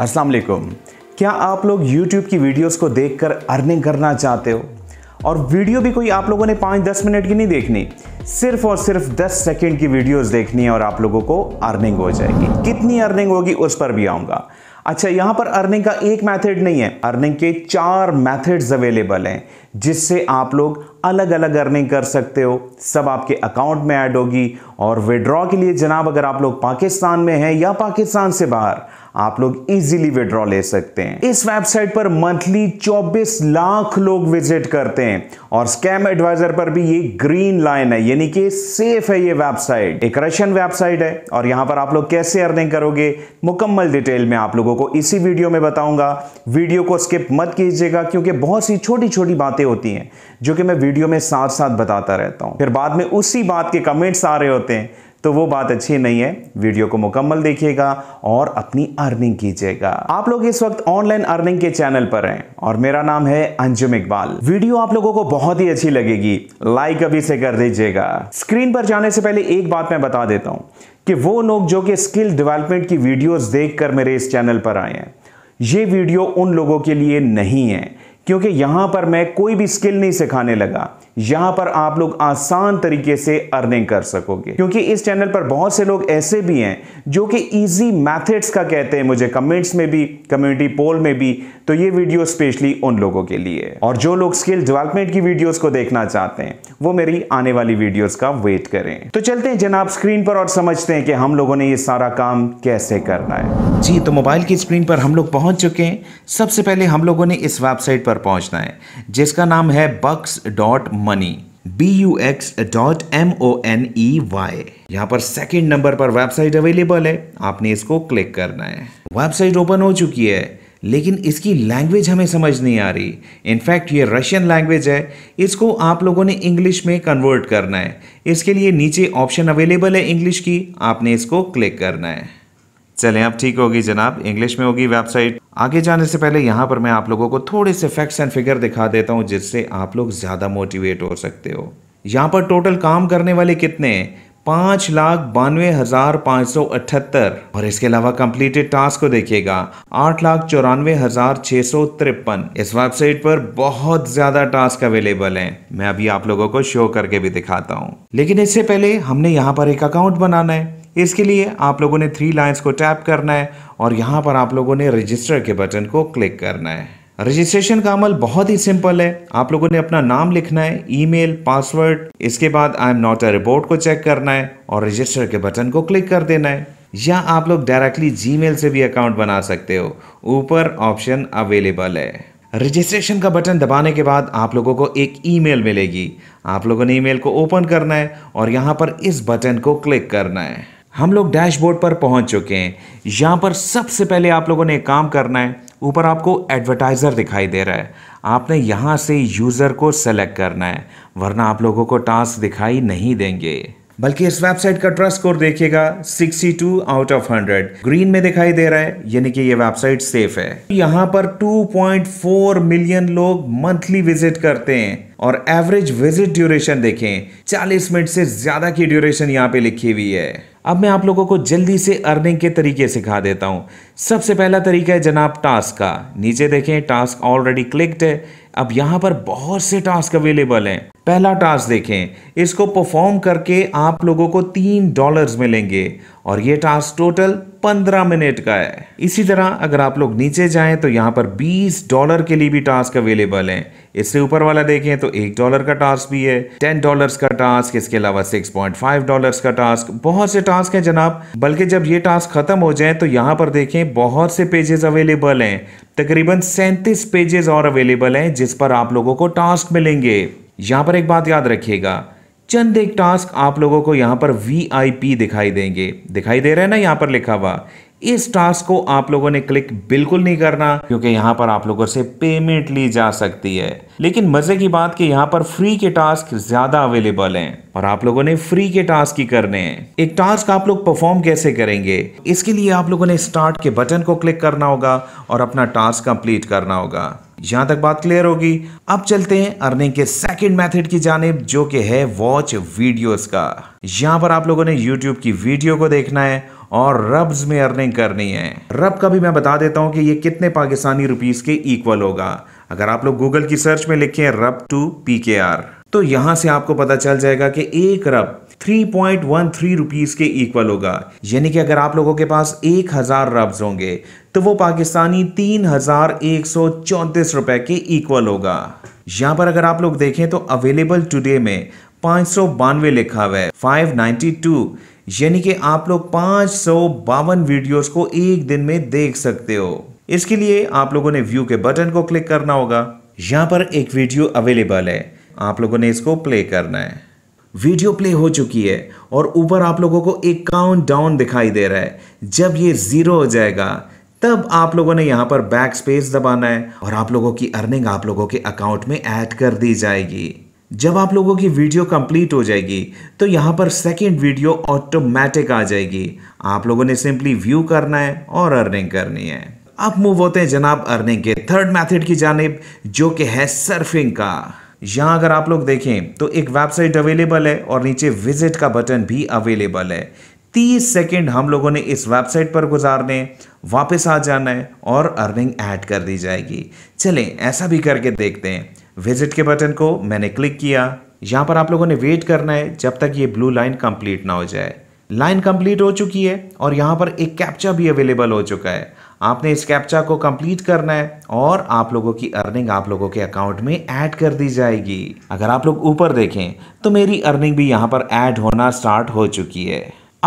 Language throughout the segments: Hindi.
अस्सलाम वालेकुम क्या आप लोग YouTube की वीडियोस को देखकर अर्निंग करना चाहते हो और वीडियो भी कोई आप लोगों ने पाँच दस मिनट की नहीं देखनी सिर्फ और सिर्फ दस सेकेंड की वीडियोस देखनी है और आप लोगों को अर्निंग हो जाएगी कितनी अर्निंग होगी उस पर भी आऊँगा अच्छा यहाँ पर अर्निंग का एक मैथड नहीं है अर्निंग के चार मैथड्स अवेलेबल हैं जिससे आप लोग अलग अलग अर्निंग कर सकते हो सब आपके अकाउंट में ऐड होगी और विड्रॉ के लिए जनाब अगर आप लोग पाकिस्तान में हैं या पाकिस्तान से बाहर आप लोग इजीली विड्रॉ ले सकते हैं इस वेबसाइट पर मंथली 24 लाख लोग विजिट करते हैं और स्कैम एडवाइजर पर भी ये ग्रीन लाइन है यानी कि सेफ है ये वेबसाइट एक रशियन वेबसाइट है और यहां पर आप लोग कैसे अर्निंग करोगे मुकम्मल डिटेल में आप लोगों को इसी वीडियो में बताऊंगा वीडियो को स्किप मत कीजिएगा क्योंकि बहुत सी छोटी छोटी बातें होती हैं जो कि मैं वीडियो में साथ साथ बताता रहता हूं फिर बाद में उसी बात के कमेंट्स आ रहे होते हैं तो वो बात अच्छी नहीं है वीडियो को मुकम्मल देखिएगा और अपनी अर्निंग कीजिएगा आप लोग इस वक्त ऑनलाइन अर्निंग के चैनल पर हैं और मेरा नाम है अंजुम इकबाल वीडियो आप लोगों को बहुत ही अच्छी लगेगी लाइक अभी से कर दीजिएगा स्क्रीन पर जाने से पहले एक बात मैं बता देता हूं कि वो लोग जो कि स्किल डेवलपमेंट की वीडियो देखकर मेरे इस चैनल पर आए हैं ये वीडियो उन लोगों के लिए नहीं है क्योंकि यहां पर मैं कोई भी स्किल नहीं सिखाने लगा यहां पर आप लोग आसान तरीके से अर्निंग कर सकोगे क्योंकि इस चैनल पर बहुत से लोग ऐसे भी हैं जो कि इजी मेथड्स का कहते हैं मुझे कमेंट्स में भी कम्युनिटी पोल में भी तो ये वीडियो स्पेशली उन लोगों के लिए और जो लोग स्किल डेवलपमेंट की वीडियोस को देखना चाहते हैं वो मेरी आने वाली वीडियोस का वेट करें तो चलते हैं जनाब स्क्रीन पर और समझते हैं कि हम लोगों ने ये सारा काम कैसे करना है जी तो मोबाइल की स्क्रीन पर हम लोग पहुंच चुके हैं सबसे पहले हम लोगों ने इस वेबसाइट पर पहुंचना है जिसका नाम है bux dot money B U X dot M O N E Y यहाँ पर सेकेंड नंबर पर वेबसाइट अवेलेबल है आपने इसको क्लिक करना है वेबसाइट ओपन हो चुकी है लेकिन इसकी लैंग्वेज हमें समझ नहीं आ रही इनफैक्ट ये रशियन लैंग्वेज है इसको आप लोगों ने इंग्लिश में कन्वर्ट करना है इसके लिए नीचे ऑप्शन अवेलेबल है इंग्लिश की आपने इसको क्लिक करना है चलें अब ठीक होगी जनाब इंग्लिश में होगी वेबसाइट आगे जाने से पहले यहाँ पर मैं आप लोगों को थोड़े से फैक्ट्स एंड फिगर दिखा देता हूँ जिससे आप लोग ज़्यादा मोटिवेट हो सकते हो यहाँ पर टोटल काम करने वाले कितने पांच पाँच लाख बानवे हजार पाँच सौ अठहत्तर और इसके अलावा कंप्लीटेड टास्क को देखिएगा आठ लाख चौरानवे हजार छः सौ तिरपन इस वेबसाइट पर बहुत ज्यादा टास्क अवेलेबल हैं मैं अभी आप लोगों को शो करके भी दिखाता हूँ लेकिन इससे पहले हमने यहाँ पर एक अकाउंट बनाना है इसके लिए आप लोगों ने थ्री लाइंस को टैप करना है और यहाँ पर आप लोगों ने रजिस्टर के बटन को क्लिक करना है रजिस्ट्रेशन का अमल बहुत ही सिंपल है आप लोगों ने अपना नाम लिखना है ईमेल पासवर्ड इसके बाद I am not a report को चेक करना है और रजिस्टर के बटन को क्लिक कर देना है या आप लोग डायरेक्टली जी से भी अकाउंट बना सकते हो ऊपर ऑप्शन अवेलेबल है रजिस्ट्रेशन का बटन दबाने के बाद आप लोगों को एक ईमेल मिलेगी आप लोगों ने ईमेल को ओपन करना है और यहाँ पर इस बटन को क्लिक करना है हम लोग डैशबोर्ड पर पहुंच चुके हैं यहाँ पर सबसे पहले आप लोगों ने काम करना है ऊपर आपको एडवर्टाइज़र दिखाई दे रहा है आपने यहाँ से यूज़र को सेलेक्ट करना है वरना आप लोगों को टास्क दिखाई नहीं देंगे बल्कि इस वेबसाइट का ट्रस्ट स्कोर देखिएगा 62 आउट ऑफ 100 ग्रीन में दिखाई दे रहा है यानी कि ये वेबसाइट सेफ है यहाँ पर 2.4 मिलियन लोग मंथली विजिट करते हैं और एवरेज विजिट ड्यूरेशन देखें 40 मिनट से ज्यादा की ड्यूरेशन यहाँ पे लिखी हुई है अब मैं आप लोगों को जल्दी से अर्निंग के तरीके सिखा देता हूं सबसे पहला तरीका है जनाब टास्क का नीचे देखें टास्क ऑलरेडी क्लिक्ड है अब यहाँ पर बहुत से टास्क अवेलेबल हैं पहला टास्क देखें इसको परफॉर्म करके आप लोगों को तीन डॉलर्स मिलेंगे और ये टास्क टोटल पंद्रह मिनट का है इसी तरह अगर आप लोग नीचे जाएं तो यहाँ पर बीस डॉलर के लिए भी टास्क अवेलेबल हैं इससे ऊपर वाला देखें तो एक डॉलर का टास्क भी है टेन डॉलर्स का टास्क इसके अलावा सिक्स पॉइंट फाइव डॉलर का टास्क बहुत से टास्क हैं जनाब बल्कि जब ये टास्क खत्म हो जाए तो यहाँ पर देखें बहुत से पेजेस अवेलेबल हैं तकरीबन सैंतीस पेजेस और अवेलेबल हैं जिस पर आप लोगों को टास्क मिलेंगे यहाँ पर एक बात याद रखिएगा चंद एक टास्क आप लोगों को यहाँ पर वी दिखाई देंगे दिखाई दे रहे हैं ना यहाँ पर लिखा हुआ इस टास्क को आप लोगों ने क्लिक बिल्कुल नहीं करना क्योंकि यहाँ पर आप लोगों से पेमेंट ली जा सकती है लेकिन मजे की बात कि यहाँ पर फ्री के टास्क ज्यादा अवेलेबल हैं और आप लोगों ने फ्री के टास्क ही करने हैं एक टास्क आप लोग परफॉर्म कैसे करेंगे इसके लिए आप लोगों ने स्टार्ट के बटन को क्लिक करना होगा और अपना टास्क कंप्लीट करना होगा यहां तक बात क्लियर होगी अब चलते हैं अर्निंग के सेकंड मेथड की जानेब जो कि है वॉच वीडियोस का यहां पर आप लोगों ने यूट्यूब की वीडियो को देखना है और रब्स में अर्निंग करनी है रब का भी मैं बता देता हूँ कि ये कितने पाकिस्तानी रुपीस के इक्वल होगा अगर आप लोग गूगल की सर्च में लिखें रब टू पी के आर तो यहाँ से आपको पता चल जाएगा कि एक रब 3.13 पॉइंट के इक्वल होगा यानी कि अगर आप लोगों के पास एक हज़ार रब्स होंगे तो वो पाकिस्तानी तीन हज़ार रुपए के इक्वल होगा यहाँ पर अगर आप लोग देखें तो अवेलेबल टुडे में पाँच लिखा हुआ है फाइव यानी कि आप लोग पाँच सौ बावन वीडियोस को एक दिन में देख सकते हो इसके लिए आप लोगों ने व्यू के बटन को क्लिक करना होगा यहाँ पर एक वीडियो अवेलेबल है आप लोगों ने इसको प्ले करना है वीडियो प्ले हो चुकी है और ऊपर आप लोगों को एक काउंट डाउन दिखाई दे रहा है जब ये ज़ीरो हो जाएगा तब आप लोगों ने यहाँ पर बैक स्पेस दबाना है और आप लोगों की अर्निंग आप लोगों के अकाउंट में ऐड कर दी जाएगी जब आप लोगों की वीडियो कंप्लीट हो जाएगी तो यहाँ पर सेकेंड वीडियो ऑटोमेटिक आ जाएगी आप लोगों ने सिंपली व्यू करना है और अर्निंग करनी है अब मूव होते हैं जनाब अर्निंग के थर्ड मेथड की जानब जो कि है सर्फिंग का यहाँ अगर आप लोग देखें तो एक वेबसाइट अवेलेबल है और नीचे विजिट का बटन भी अवेलेबल है तीस सेकेंड हम लोगों ने इस वेबसाइट पर गुजारने वापस आ जाना है और अर्निंग ऐड कर दी जाएगी चलें ऐसा भी करके देखते हैं विजिट के बटन को मैंने क्लिक किया यहाँ पर आप लोगों ने वेट करना है जब तक ये ब्लू लाइन कंप्लीट ना हो जाए लाइन कंप्लीट हो चुकी है और यहाँ पर एक कैप्चा भी अवेलेबल हो चुका है आपने इस कैप्चा को कंप्लीट करना है और आप लोगों की अर्निंग आप लोगों के अकाउंट में ऐड कर दी जाएगी अगर आप लोग ऊपर देखें तो मेरी अर्निंग भी यहाँ पर ऐड होना स्टार्ट हो चुकी है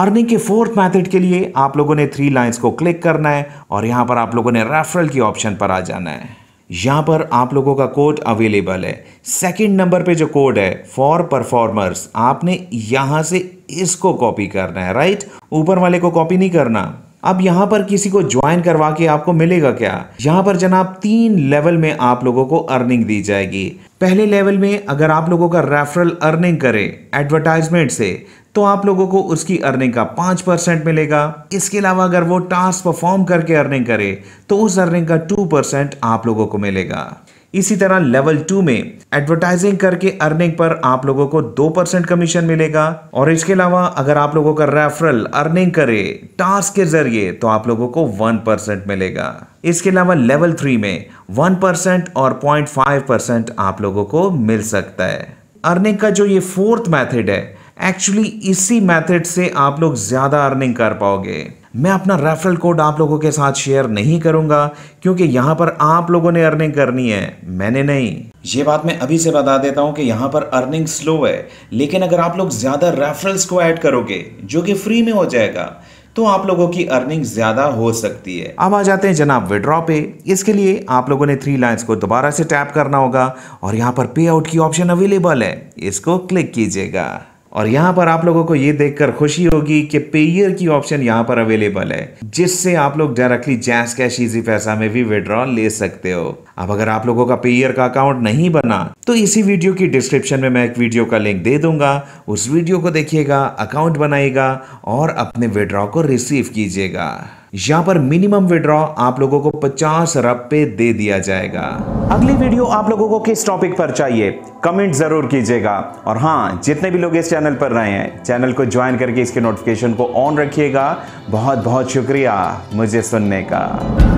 अर्निंग के फोर्थ मैथड के लिए आप लोगों ने थ्री लाइन्स को क्लिक करना है और यहाँ पर आप लोगों ने रेफरल की ऑप्शन पर आ जाना है यहां पर आप लोगों का कोड अवेलेबल है सेकंड नंबर पे जो कोड है फॉर परफॉर्मर्स आपने यहां से इसको कॉपी करना है राइट ऊपर वाले को कॉपी नहीं करना अब यहां पर किसी को ज्वाइन करवा के आपको मिलेगा क्या यहां पर जनाब तीन लेवल में आप लोगों को अर्निंग दी जाएगी पहले लेवल में अगर आप लोगों का रेफरल अर्निंग करें एडवर्टाइजमेंट से तो आप लोगों को उसकी अर्निंग का पांच परसेंट मिलेगा इसके अलावा अगर वो टास्क परफॉर्म करके अर्निंग करे तो उस अर्निंग का टू परसेंट आप लोगों को मिलेगा इसी तरह लेवल टू में एडवर्टाइजिंग करके अर्निंग पर आप लोगों को दो परसेंट कमीशन मिलेगा और इसके अलावा अगर आप लोगों का रेफरल अर्निंग करे टास्क के जरिए तो आप लोगों को वन परसेंट मिलेगा इसके अलावा लेवल थ्री में वन परसेंट और पॉइंट फाइव परसेंट आप लोगों को मिल सकता है अर्निंग का जो ये फोर्थ मेथड है एक्चुअली इसी मेथड से आप लोग ज़्यादा अर्निंग कर पाओगे मैं अपना रेफरल कोड आप लोगों के साथ शेयर नहीं करूंगा क्योंकि यहाँ पर आप लोगों ने अर्निंग करनी है मैंने नहीं ये बात मैं अभी से बता देता हूं कि यहां पर अर्निंग स्लो है लेकिन अगर आप लोग ज़्यादा रेफरल्स को ऐड करोगे जो कि फ्री में हो जाएगा तो आप लोगों की अर्निंग ज़्यादा हो सकती है अब आ जाते हैं जनाब विड्रॉ पे इसके लिए आप लोगों ने थ्री लाइंस को दोबारा से टैप करना होगा और यहाँ पर पे आउट की ऑप्शन अवेलेबल है इसको क्लिक कीजिएगा और यहाँ पर आप लोगों को ये देखकर खुशी होगी कि पेयर की ऑप्शन यहाँ पर अवेलेबल है जिससे आप लोग डायरेक्टली जैस कैश इजी पैसा में भी विड्रॉल ले सकते हो अब अगर आप लोगों का पेयर का अकाउंट नहीं बना तो इसी वीडियो की डिस्क्रिप्शन में मैं एक वीडियो का लिंक दे दूंगा उस वीडियो को देखिएगा अकाउंट बनाएगा और अपने विड्रॉ को रिसीव कीजिएगा यहां पर मिनिमम विड्रॉ आप लोगों को पचास रब पे दे दिया जाएगा अगली वीडियो आप लोगों को किस टॉपिक पर चाहिए कमेंट जरूर कीजिएगा और हाँ जितने भी लोग इस चैनल पर रहे हैं चैनल को ज्वाइन करके इसके नोटिफिकेशन को ऑन रखिएगा बहुत बहुत शुक्रिया मुझे सुनने का